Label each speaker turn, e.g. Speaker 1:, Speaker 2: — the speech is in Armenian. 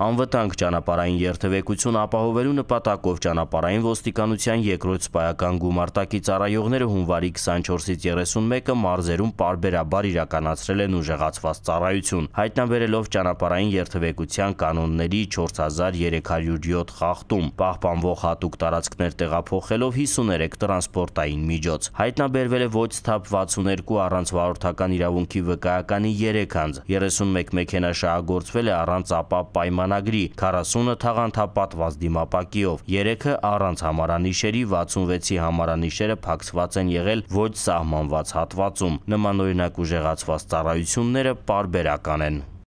Speaker 1: անվտանգ ճանապարհային երթևեկություն ապահովելու նպատակով ճանապարհային ոստիկանության երկրորդ սպայական գումարտակի ծառայողները հունվարի 24-ից 31-ը մարզերում parberabar իրականացրել են ուժեղացված ծառայություն, հայտնաբերելով ճանապարհային երթևեկության կանոնների 4307 խախտում, պահպանվող հատուկ տարածքներ տեղափոխելով 53 տրանսպորտային միջոց։ Հայտնաբերվել է ոչ սթափ 62 առանց վարորդական իրավունքի վկայականի 3 անձ, 31 մեքենա շահագործվել է առանց ապա պայման պայմանագրի 40-ը թաղանթապատված դիմապակիով, 3-ը առանց համարանիշերի, 66-ի համարանիշերը փակցված են եղել ոչ սահմանված հատվածում։ Նմանօրինակ ուժեղացված ծառայությունները պարբերական են։